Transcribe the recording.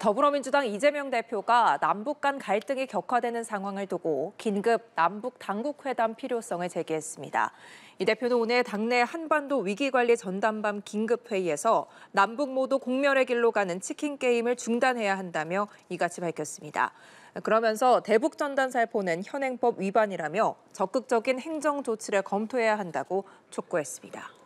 더불어민주당 이재명 대표가 남북 간 갈등이 격화되는 상황을 두고 긴급 남북 당국 회담 필요성을 제기했습니다. 이 대표는 오늘 당내 한반도 위기관리 전담반 긴급회의에서 남북 모두 공멸의 길로 가는 치킨 게임을 중단해야 한다며 이같이 밝혔습니다. 그러면서 대북 전단 살포는 현행법 위반이라며 적극적인 행정 조치를 검토해야 한다고 촉구했습니다.